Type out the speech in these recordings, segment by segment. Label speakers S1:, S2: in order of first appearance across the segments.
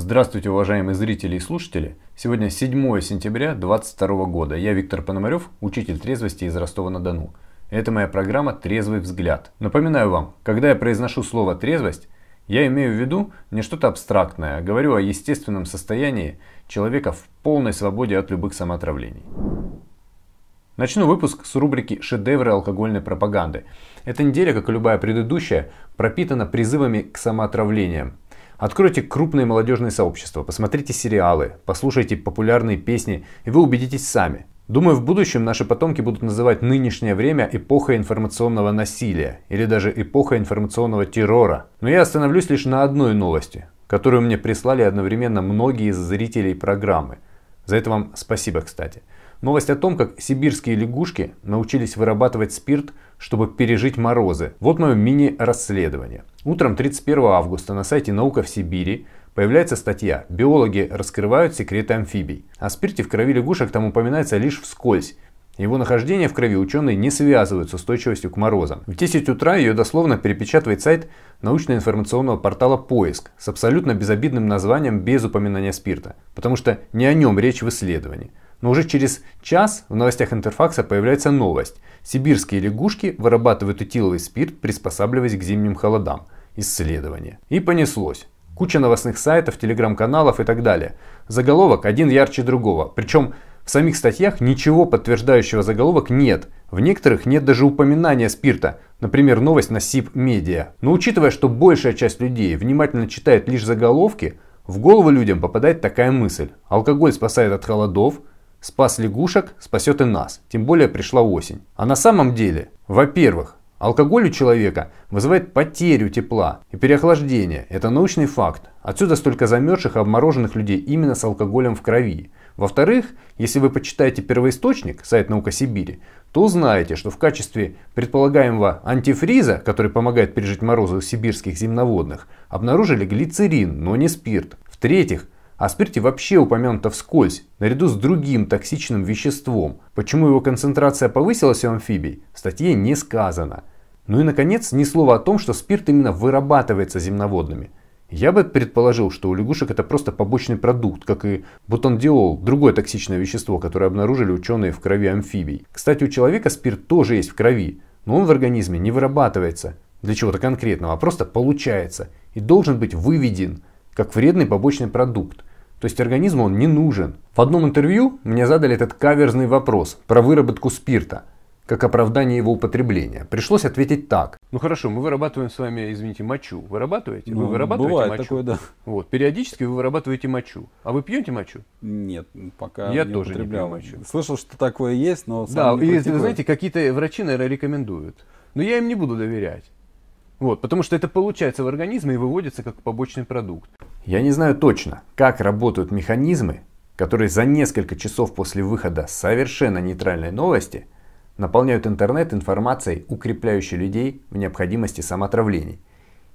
S1: Здравствуйте, уважаемые зрители и слушатели! Сегодня 7 сентября 2022 года. Я Виктор Пономарев, учитель трезвости из Ростова-на-Дону. Это моя программа «Трезвый взгляд». Напоминаю вам, когда я произношу слово «трезвость», я имею в виду не что-то абстрактное, а говорю о естественном состоянии человека в полной свободе от любых самоотравлений. Начну выпуск с рубрики «Шедевры алкогольной пропаганды». Эта неделя, как и любая предыдущая, пропитана призывами к самоотравлениям. Откройте крупные молодежные сообщества, посмотрите сериалы, послушайте популярные песни, и вы убедитесь сами. Думаю, в будущем наши потомки будут называть нынешнее время эпохой информационного насилия или даже эпохой информационного террора. Но я остановлюсь лишь на одной новости, которую мне прислали одновременно многие из зрителей программы. За это вам спасибо, кстати. Новость о том, как сибирские лягушки научились вырабатывать спирт, чтобы пережить морозы. Вот мое мини-расследование. Утром 31 августа на сайте «Наука в Сибири» появляется статья «Биологи раскрывают секреты амфибий». О спирте в крови лягушек там упоминается лишь вскользь, его нахождение в крови ученые не связывают с устойчивостью к морозам. В 10 утра ее дословно перепечатывает сайт научно-информационного портала «Поиск» с абсолютно безобидным названием без упоминания спирта, потому что не о нем речь в исследовании. Но уже через час в новостях Интерфакса появляется новость. Сибирские лягушки вырабатывают этиловый спирт, приспосабливаясь к зимним холодам. Исследование. И понеслось. Куча новостных сайтов, телеграм-каналов и так далее. Заголовок один ярче другого. Причем в самих статьях ничего подтверждающего заголовок нет. В некоторых нет даже упоминания спирта. Например, новость на СИП Медиа. Но учитывая, что большая часть людей внимательно читает лишь заголовки, в голову людям попадает такая мысль. Алкоголь спасает от холодов, Спас лягушек, спасет и нас, тем более пришла осень. А на самом деле, во-первых, алкоголь у человека вызывает потерю тепла и переохлаждение. Это научный факт. Отсюда столько замерзших и обмороженных людей именно с алкоголем в крови. Во-вторых, если вы почитаете первоисточник, сайт «Наука Сибири», то узнаете, что в качестве предполагаемого антифриза, который помогает пережить морозы у сибирских земноводных, обнаружили глицерин, но не спирт. В-третьих, о а спирте вообще упомянуто вскользь, наряду с другим токсичным веществом. Почему его концентрация повысилась у амфибий, в статье не сказано. Ну и наконец, ни слова о том, что спирт именно вырабатывается земноводными. Я бы предположил, что у лягушек это просто побочный продукт, как и бутандиол, другое токсичное вещество, которое обнаружили ученые в крови амфибий. Кстати, у человека спирт тоже есть в крови, но он в организме не вырабатывается для чего-то конкретного, а просто получается и должен быть выведен как вредный побочный продукт. То есть организму он не нужен. В одном интервью мне задали этот каверзный вопрос про выработку спирта как оправдание его употребления. Пришлось ответить так. Ну хорошо, мы вырабатываем с вами, извините, мочу. Вырабатываете? Ну, вы вырабатываете бывает мочу? такое, да. Вот. Периодически вы вырабатываете мочу. А вы пьете мочу? Нет, пока Я не тоже не пью мочу. Слышал, что такое есть, но... Да, и, вы знаете, какие-то врачи, наверное, рекомендуют. Но я им не буду доверять. Вот, потому что это получается в организме и выводится как побочный продукт. Я не знаю точно, как работают механизмы, которые за несколько часов после выхода совершенно нейтральной новости наполняют интернет информацией, укрепляющей людей в необходимости самоотравлений.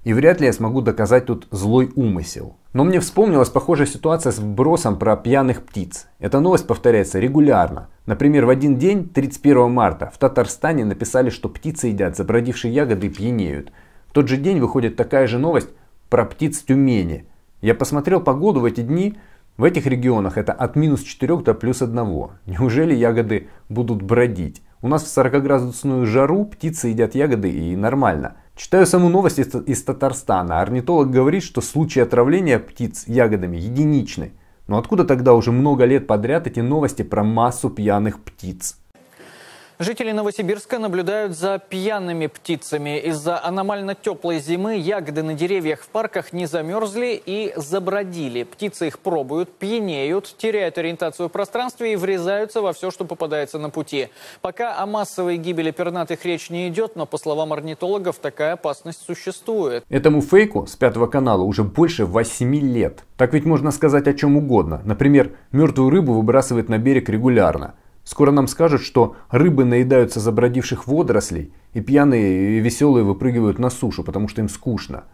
S1: И вряд ли я смогу доказать тут злой умысел. Но мне вспомнилась похожая ситуация с вбросом про пьяных птиц. Эта новость повторяется регулярно. Например, в один день, 31 марта, в Татарстане написали, что птицы едят забродившие ягоды и пьянеют – тот же день выходит такая же новость про птиц Тюмени. Я посмотрел погоду в эти дни, в этих регионах это от минус 4 до плюс 1. Неужели ягоды будут бродить? У нас в 40-градусную жару птицы едят ягоды и нормально. Читаю саму новость из, из Татарстана. Орнитолог говорит, что случаи отравления птиц ягодами единичны. Но откуда тогда уже много лет подряд эти новости про массу пьяных птиц?
S2: Жители Новосибирска наблюдают за пьяными птицами. Из-за аномально теплой зимы ягоды на деревьях в парках не замерзли и забродили. Птицы их пробуют, пьянеют, теряют ориентацию в пространстве и врезаются во все, что попадается на пути. Пока о массовой гибели пернатых речь не идет, но, по словам орнитологов,
S1: такая опасность существует. Этому фейку с пятого канала уже больше восьми лет. Так ведь можно сказать о чем угодно. Например, мертвую рыбу выбрасывает на берег регулярно. Скоро нам скажут, что рыбы наедаются забродивших водорослей, и пьяные и веселые выпрыгивают на сушу, потому что им скучно.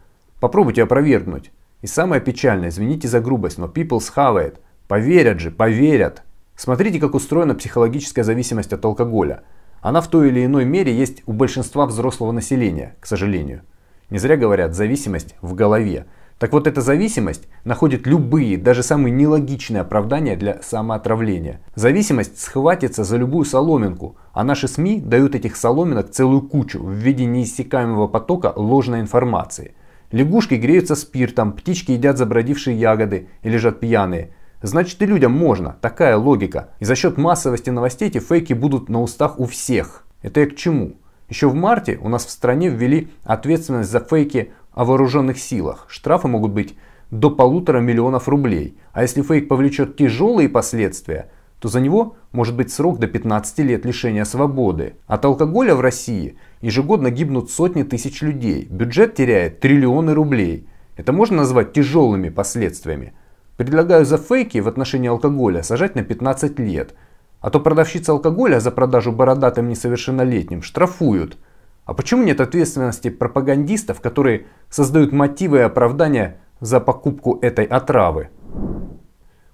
S1: Попробуйте опровергнуть. И самое печальное, извините за грубость, но people схавает. Поверят же, поверят. Смотрите, как устроена психологическая зависимость от алкоголя. Она в той или иной мере есть у большинства взрослого населения, к сожалению. Не зря говорят, зависимость в голове. Так вот, эта зависимость находит любые, даже самые нелогичные оправдания для самоотравления. Зависимость схватится за любую соломинку, а наши СМИ дают этих соломинок целую кучу в виде неиссякаемого потока ложной информации. Лягушки греются спиртом, птички едят забродившие ягоды и лежат пьяные. Значит и людям можно, такая логика. И за счет массовости новостей эти фейки будут на устах у всех. Это я к чему? Еще в марте у нас в стране ввели ответственность за фейки о вооруженных силах. Штрафы могут быть до полутора миллионов рублей. А если фейк повлечет тяжелые последствия, то за него может быть срок до 15 лет лишения свободы. От алкоголя в России ежегодно гибнут сотни тысяч людей. Бюджет теряет триллионы рублей. Это можно назвать тяжелыми последствиями. Предлагаю за фейки в отношении алкоголя сажать на 15 лет. А то продавщица алкоголя за продажу бородатым несовершеннолетним штрафуют – а почему нет ответственности пропагандистов, которые создают мотивы и оправдания за покупку этой отравы?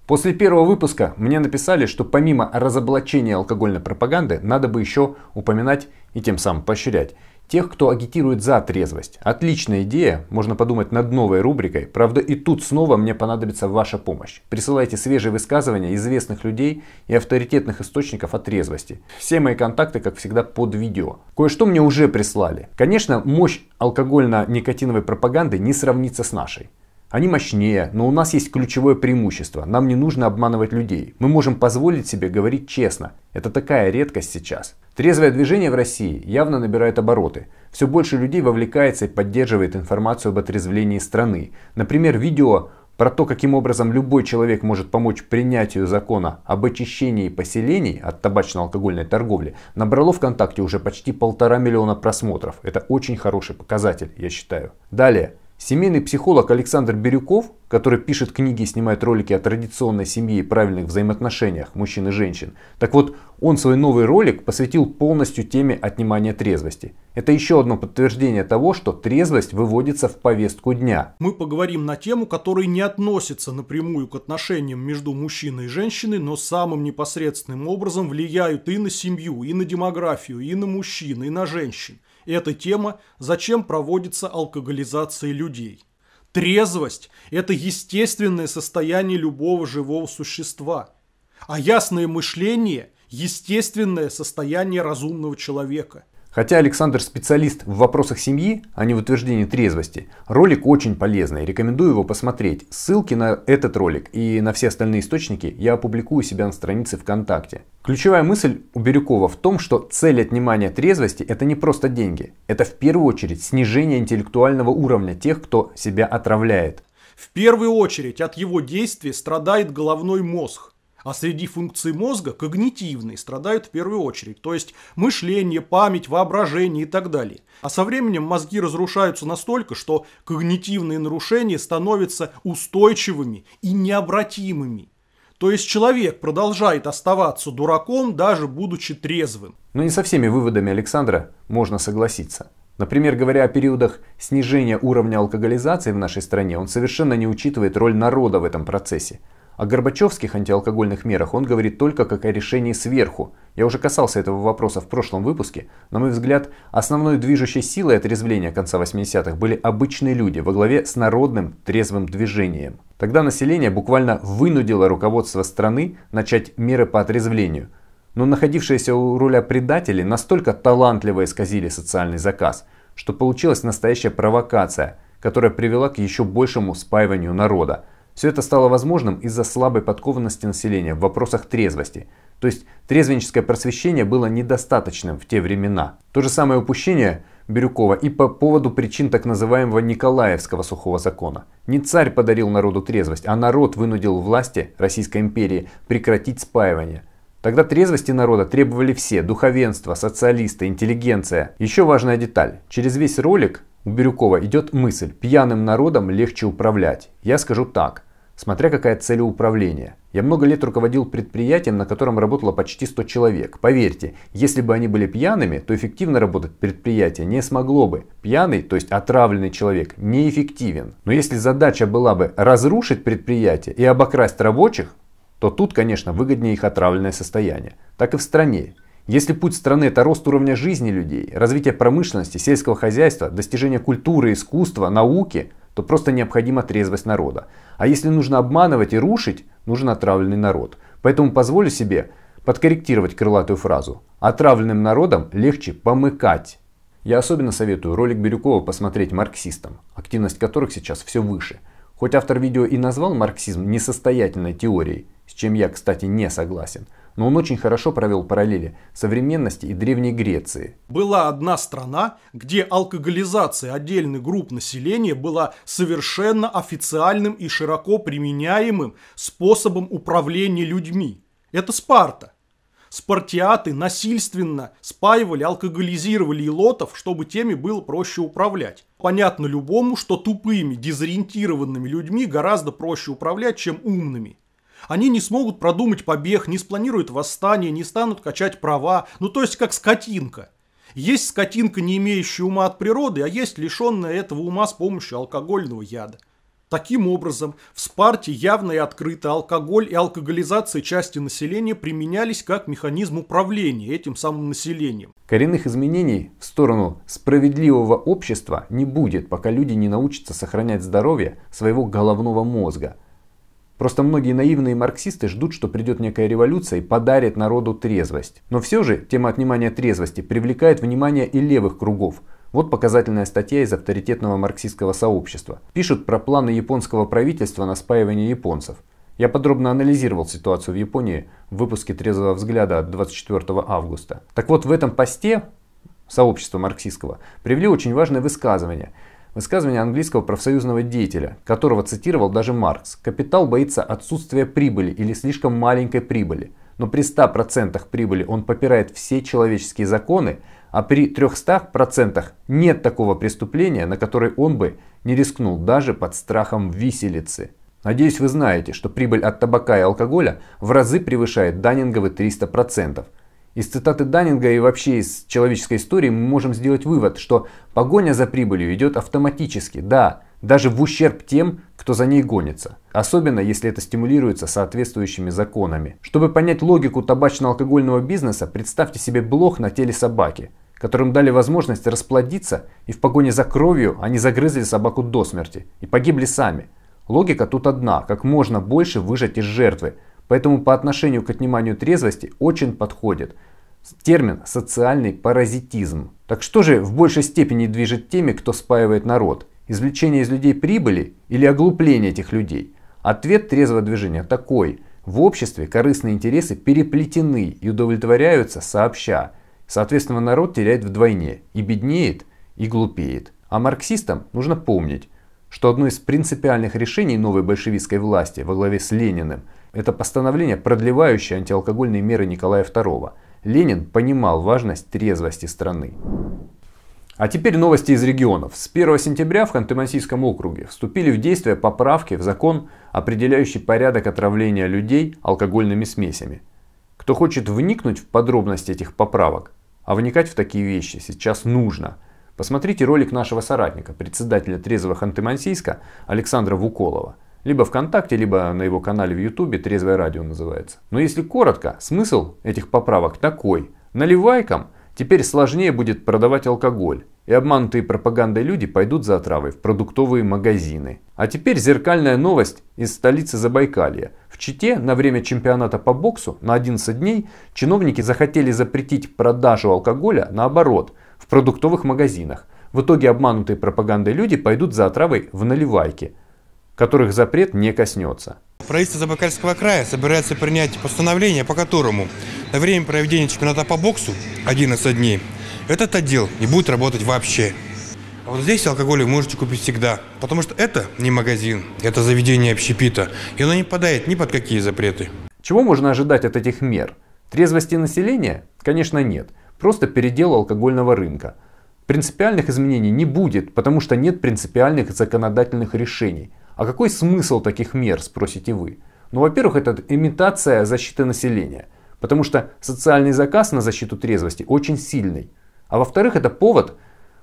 S1: После первого выпуска мне написали, что помимо разоблачения алкогольной пропаганды, надо бы еще упоминать и тем самым поощрять тех, кто агитирует за трезвость. Отличная идея, можно подумать над новой рубрикой. Правда, и тут снова мне понадобится ваша помощь. Присылайте свежие высказывания известных людей и авторитетных источников о трезвости. Все мои контакты, как всегда, под видео. Кое-что мне уже прислали. Конечно, мощь алкогольно-никотиновой пропаганды не сравнится с нашей. Они мощнее, но у нас есть ключевое преимущество. Нам не нужно обманывать людей. Мы можем позволить себе говорить честно. Это такая редкость сейчас. Трезвое движение в России явно набирает обороты. Все больше людей вовлекается и поддерживает информацию об отрезвлении страны. Например, видео про то, каким образом любой человек может помочь принятию закона об очищении поселений от табачно-алкогольной торговли, набрало ВКонтакте уже почти полтора миллиона просмотров. Это очень хороший показатель, я считаю. Далее. Семейный психолог Александр Бирюков, который пишет книги и снимает ролики о традиционной семье и правильных взаимоотношениях мужчин и женщин, так вот, он свой новый ролик посвятил полностью теме отнимания трезвости. Это еще одно подтверждение того, что трезвость выводится в повестку дня.
S2: Мы поговорим на тему, которая не относится напрямую к отношениям между мужчиной и женщиной, но самым непосредственным образом влияют и на семью, и на демографию, и на мужчин, и на женщин. Это тема «Зачем проводится алкоголизация людей?». Трезвость – это естественное состояние любого живого существа, а ясное мышление – естественное состояние разумного человека –
S1: Хотя Александр специалист в вопросах семьи, а не в утверждении трезвости, ролик очень полезный, рекомендую его посмотреть. Ссылки на этот ролик и на все остальные источники я опубликую себя на странице ВКонтакте. Ключевая мысль у Бирюкова в том, что цель отнимания трезвости это не просто деньги, это в первую очередь снижение интеллектуального уровня тех, кто себя отравляет.
S2: В первую очередь от его действий страдает головной мозг. А среди функций мозга когнитивные страдают в первую очередь, то есть мышление, память, воображение и так далее. А со временем мозги разрушаются настолько, что когнитивные нарушения становятся устойчивыми и необратимыми. То есть человек продолжает оставаться дураком, даже
S1: будучи трезвым. Но не со всеми выводами Александра можно согласиться. Например, говоря о периодах снижения уровня алкоголизации в нашей стране, он совершенно не учитывает роль народа в этом процессе – о горбачевских антиалкогольных мерах он говорит только как о решении сверху. Я уже касался этого вопроса в прошлом выпуске. На мой взгляд, основной движущей силой отрезвления конца 80-х были обычные люди во главе с народным трезвым движением. Тогда население буквально вынудило руководство страны начать меры по отрезвлению. Но находившиеся у руля предатели настолько талантливо исказили социальный заказ, что получилась настоящая провокация, которая привела к еще большему спаиванию народа – все это стало возможным из-за слабой подкованности населения в вопросах трезвости. То есть трезвенческое просвещение было недостаточным в те времена. То же самое упущение Бирюкова и по поводу причин так называемого Николаевского сухого закона. Не царь подарил народу трезвость, а народ вынудил власти Российской империи прекратить спаивание. Тогда трезвости народа требовали все – духовенство, социалисты, интеллигенция. Еще важная деталь. Через весь ролик у Бирюкова идет мысль – пьяным народом легче управлять. Я скажу так – смотря какая цель управления. Я много лет руководил предприятием, на котором работало почти 100 человек. Поверьте, если бы они были пьяными, то эффективно работать предприятие не смогло бы. Пьяный, то есть отравленный человек, неэффективен. Но если задача была бы разрушить предприятие и обокрасть рабочих, то тут, конечно, выгоднее их отравленное состояние. Так и в стране. Если путь страны – это рост уровня жизни людей, развитие промышленности, сельского хозяйства, достижение культуры, искусства, науки – то просто необходима трезвость народа. А если нужно обманывать и рушить, нужен отравленный народ. Поэтому позволю себе подкорректировать крылатую фразу. Отравленным народом легче помыкать. Я особенно советую ролик Бирюкова посмотреть марксистам, активность которых сейчас все выше. Хоть автор видео и назвал марксизм несостоятельной теорией, с чем я, кстати, не согласен – но он очень хорошо провел параллели современности и Древней Греции.
S2: Была одна страна, где алкоголизация отдельных групп населения была совершенно официальным и широко применяемым способом управления людьми. Это Спарта. Спартиаты насильственно спаивали, алкоголизировали илотов, чтобы теми было проще управлять. Понятно любому, что тупыми, дезориентированными людьми гораздо проще управлять, чем умными. Они не смогут продумать побег, не спланируют восстание, не станут качать права. Ну то есть как скотинка. Есть скотинка, не имеющая ума от природы, а есть лишенная этого ума с помощью алкогольного яда. Таким образом, в Спарте явно и открыто алкоголь и алкоголизация части населения применялись как механизм управления этим самым населением.
S1: Коренных изменений в сторону справедливого общества не будет, пока люди не научатся сохранять здоровье своего головного мозга – Просто многие наивные марксисты ждут, что придет некая революция и подарит народу трезвость. Но все же тема отнимания трезвости привлекает внимание и левых кругов. Вот показательная статья из авторитетного марксистского сообщества. Пишут про планы японского правительства на спаивание японцев. Я подробно анализировал ситуацию в Японии в выпуске «Трезвого взгляда» от 24 августа. Так вот, в этом посте сообщества марксистского привели очень важное высказывание – Высказывание английского профсоюзного деятеля, которого цитировал даже Маркс. Капитал боится отсутствия прибыли или слишком маленькой прибыли, но при 100% прибыли он попирает все человеческие законы, а при 300% нет такого преступления, на которое он бы не рискнул даже под страхом виселицы. Надеюсь, вы знаете, что прибыль от табака и алкоголя в разы превышает данинговы 300%. Из цитаты Даннинга и вообще из человеческой истории мы можем сделать вывод, что погоня за прибылью идет автоматически, да, даже в ущерб тем, кто за ней гонится. Особенно, если это стимулируется соответствующими законами. Чтобы понять логику табачно-алкогольного бизнеса, представьте себе блох на теле собаки, которым дали возможность расплодиться и в погоне за кровью они загрызли собаку до смерти и погибли сами. Логика тут одна, как можно больше выжать из жертвы, поэтому по отношению к отниманию трезвости очень подходит – термин «социальный паразитизм». Так что же в большей степени движет теми, кто спаивает народ? Извлечение из людей прибыли или оглупление этих людей? Ответ трезвого движения такой. В обществе корыстные интересы переплетены и удовлетворяются сообща. Соответственно, народ теряет вдвойне и беднеет, и глупеет. А марксистам нужно помнить, что одно из принципиальных решений новой большевистской власти во главе с Лениным – это постановление, продлевающее антиалкогольные меры Николая II – Ленин понимал важность трезвости страны. А теперь новости из регионов. С 1 сентября в Ханты-Мансийском округе вступили в действие поправки в закон, определяющий порядок отравления людей алкогольными смесями. Кто хочет вникнуть в подробности этих поправок, а вникать в такие вещи сейчас нужно, посмотрите ролик нашего соратника, председателя трезвого Ханты-Мансийска Александра Вуколова – либо ВКонтакте, либо на его канале в Ютубе «Трезвое радио» называется. Но если коротко, смысл этих поправок такой. Наливайкам теперь сложнее будет продавать алкоголь, и обманутые пропагандой люди пойдут за отравой в продуктовые магазины. А теперь зеркальная новость из столицы Забайкалья. В Чите на время чемпионата по боксу на 11 дней чиновники захотели запретить продажу алкоголя наоборот, в продуктовых магазинах. В итоге обманутые пропагандой люди пойдут за отравой в наливайке – которых запрет не коснется.
S2: Правительство Забайкальского края собирается принять постановление, по которому на время проведения чемпионата по боксу 11 дней этот отдел не будет работать вообще. А вот здесь
S1: алкоголь вы можете купить всегда, потому что это не магазин, это заведение общепита, и оно не подает ни под какие запреты. Чего можно ожидать от этих мер? Трезвости населения? Конечно нет, просто передел алкогольного рынка. Принципиальных изменений не будет, потому что нет принципиальных законодательных решений – а какой смысл таких мер, спросите вы? Ну, во-первых, это имитация защиты населения, потому что социальный заказ на защиту трезвости очень сильный. А во-вторых, это повод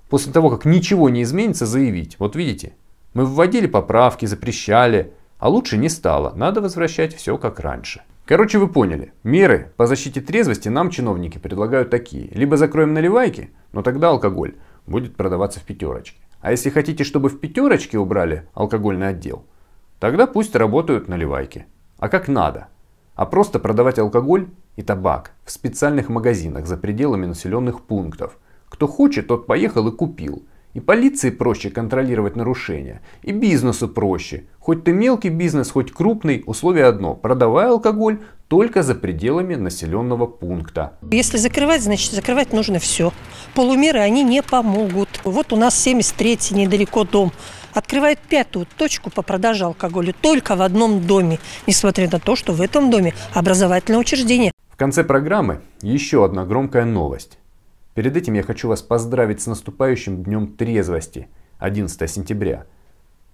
S1: после того, как ничего не изменится, заявить. Вот видите, мы вводили поправки, запрещали, а лучше не стало, надо возвращать все как раньше. Короче, вы поняли, меры по защите трезвости нам чиновники предлагают такие. Либо закроем наливайки, но тогда алкоголь будет продаваться в пятерочке. А если хотите, чтобы в пятерочке убрали алкогольный отдел, тогда пусть работают наливайки. А как надо. А просто продавать алкоголь и табак в специальных магазинах за пределами населенных пунктов. Кто хочет, тот поехал и купил. И полиции проще контролировать нарушения, и бизнесу проще. Хоть ты мелкий бизнес, хоть крупный, условие одно – продавай алкоголь, только за пределами населенного пункта. Если закрывать, значит закрывать нужно все. Полумеры они не помогут. Вот у нас 73-й недалеко дом. Открывает пятую точку по продаже алкоголя только в одном доме, несмотря на то, что в этом доме образовательное учреждение. В конце программы еще одна громкая новость. Перед этим я хочу вас поздравить с наступающим Днем Трезвости 11 сентября –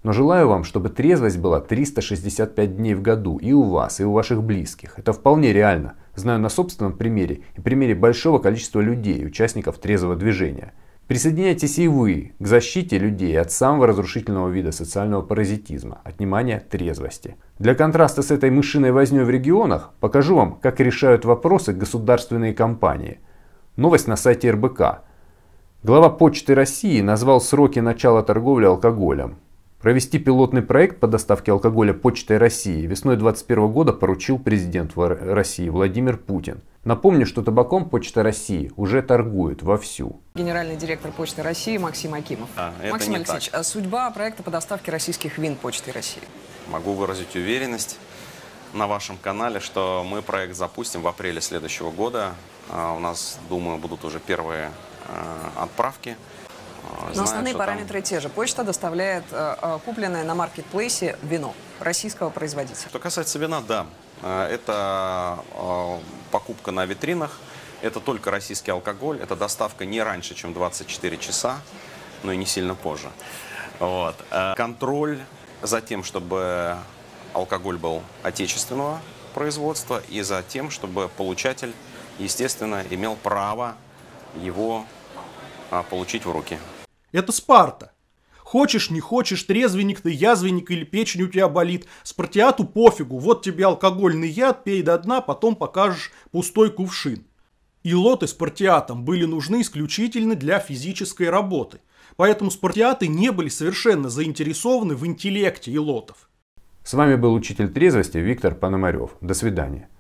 S1: но желаю вам, чтобы трезвость была 365 дней в году и у вас, и у ваших близких. Это вполне реально. Знаю на собственном примере и примере большого количества людей, участников трезвого движения. Присоединяйтесь и вы к защите людей от самого разрушительного вида социального паразитизма – отнимания трезвости. Для контраста с этой мышиной вознёй в регионах покажу вам, как решают вопросы государственные компании. Новость на сайте РБК. Глава Почты России назвал сроки начала торговли алкоголем. Провести пилотный проект по доставке алкоголя почтой России весной 2021 года поручил президент России Владимир Путин. Напомню, что табаком Почта России уже торгует вовсю.
S2: Генеральный директор Почты России Максим Акимов.
S1: А, Максим Алексеевич,
S2: так. а судьба проекта по доставке российских вин Почты России? Могу выразить уверенность на вашем канале, что мы проект запустим в апреле следующего года. А, у нас, думаю, будут уже первые а, отправки. Но основные параметры там... те же. Почта доставляет э, э, купленное на маркетплейсе вино российского производителя. Что касается вина, да. Э, это э, покупка на витринах, это только российский алкоголь, это доставка не раньше, чем 24 часа, но и не сильно позже. Вот. Э, контроль за тем, чтобы алкоголь был отечественного производства и за тем, чтобы получатель, естественно, имел право его а, получить в руки. Это Спарта. Хочешь, не хочешь, трезвенник ты, язвенник или печень у тебя болит. Спартиату пофигу, вот тебе алкогольный яд, пей до дна, потом покажешь пустой кувшин. И лоты спартиатам были нужны исключительно для физической работы. Поэтому спартиаты не были совершенно заинтересованы в интеллекте и лотов.
S1: С вами был учитель трезвости Виктор Пономарев. До свидания.